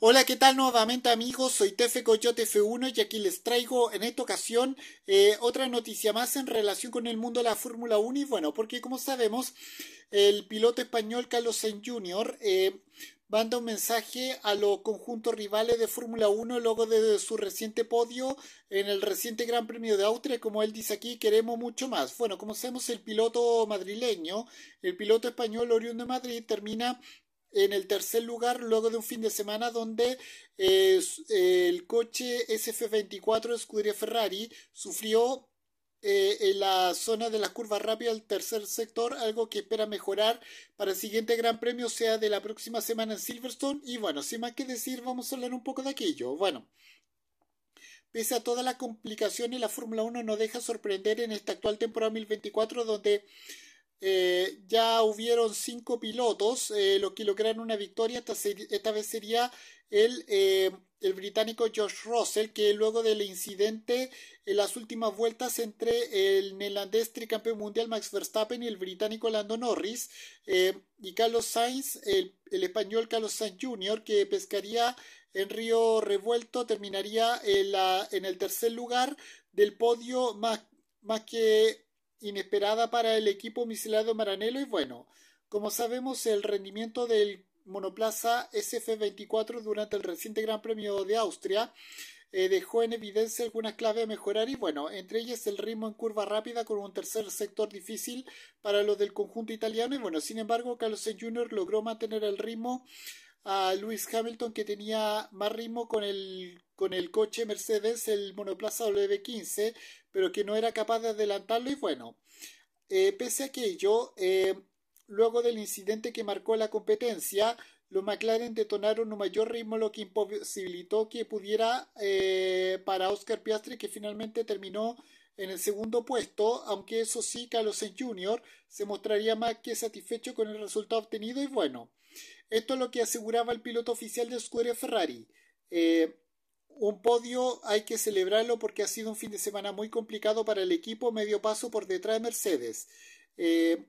Hola, ¿qué tal nuevamente amigos? Soy Tefe Coyote F1 y aquí les traigo en esta ocasión eh, otra noticia más en relación con el mundo de la Fórmula 1 y bueno, porque como sabemos, el piloto español Carlos Sainz Jr. Eh, manda un mensaje a los conjuntos rivales de Fórmula 1 luego de su reciente podio en el reciente Gran Premio de Austria, como él dice aquí, queremos mucho más. Bueno, como sabemos, el piloto madrileño, el piloto español oriundo de Madrid, termina en el tercer lugar luego de un fin de semana donde eh, eh, el coche SF24 Scuderia Ferrari sufrió eh, en la zona de las curvas rápidas del tercer sector, algo que espera mejorar para el siguiente Gran Premio, sea, de la próxima semana en Silverstone. Y bueno, sin más que decir, vamos a hablar un poco de aquello. Bueno. Pese a todas las complicaciones, la Fórmula 1 no deja sorprender en esta actual temporada 2024 donde eh, ya hubieron cinco pilotos, eh, los que lograron una victoria, esta, vez sería el, eh, el, británico George Russell, que luego del incidente en las últimas vueltas entre el neerlandés tricampeón mundial Max Verstappen y el británico Lando Norris, y Carlos Sainz, el, español Carlos Sainz Jr., que pescaría en Río Revuelto, terminaría en, en el tercer lugar del podio más, más que inesperada para el equipo misilado maranelo y bueno, como sabemos el rendimiento del monoplaza SF24 durante el reciente Gran Premio de Austria eh, dejó en evidencia algunas claves a mejorar y bueno, entre ellas el ritmo en curva rápida con un tercer sector difícil para los del conjunto italiano y bueno, sin embargo Carlos Jr. logró mantener el ritmo a Lewis Hamilton que tenía más ritmo con el, con el coche Mercedes, el monoplaza W15, pero que no era capaz de adelantarlo y bueno, eh, pese a aquello, eh, luego del incidente que marcó la competencia, los McLaren detonaron un mayor ritmo, lo que imposibilitó que pudiera eh, para Oscar Piastri, que finalmente terminó en el segundo puesto, aunque eso sí, Carlos Jr. se mostraría más que satisfecho con el resultado obtenido y bueno. Esto es lo que aseguraba el piloto oficial de Scuderia Ferrari. Eh, un podio hay que celebrarlo porque ha sido un fin de semana muy complicado para el equipo, medio paso por detrás de Mercedes. Eh,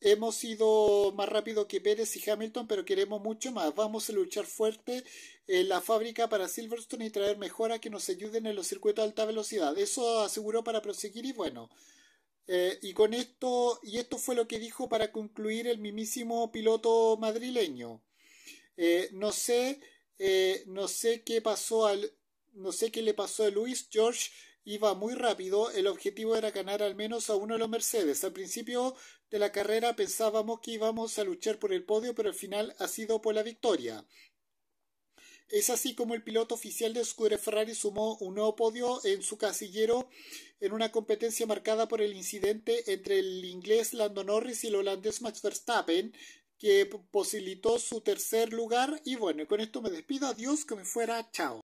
hemos ido más rápido que Pérez y Hamilton, pero queremos mucho más. Vamos a luchar fuerte en la fábrica para Silverstone y traer mejoras que nos ayuden en los circuitos de alta velocidad. Eso aseguró para proseguir y bueno. Eh, y con esto, y esto fue lo que dijo para concluir el mismísimo piloto madrileño. Eh, no sé, eh, no sé qué pasó al, no sé qué le pasó a Luis George iba muy rápido, el objetivo era ganar al menos a uno de los Mercedes. Al principio de la carrera pensábamos que íbamos a luchar por el podio, pero al final ha sido por la victoria. Es así como el piloto oficial de Scuderia Ferrari sumó un nuevo podio en su casillero en una competencia marcada por el incidente entre el inglés Lando Norris y el holandés Max Verstappen, que posibilitó su tercer lugar. Y bueno, con esto me despido. Adiós, que me fuera. Chao.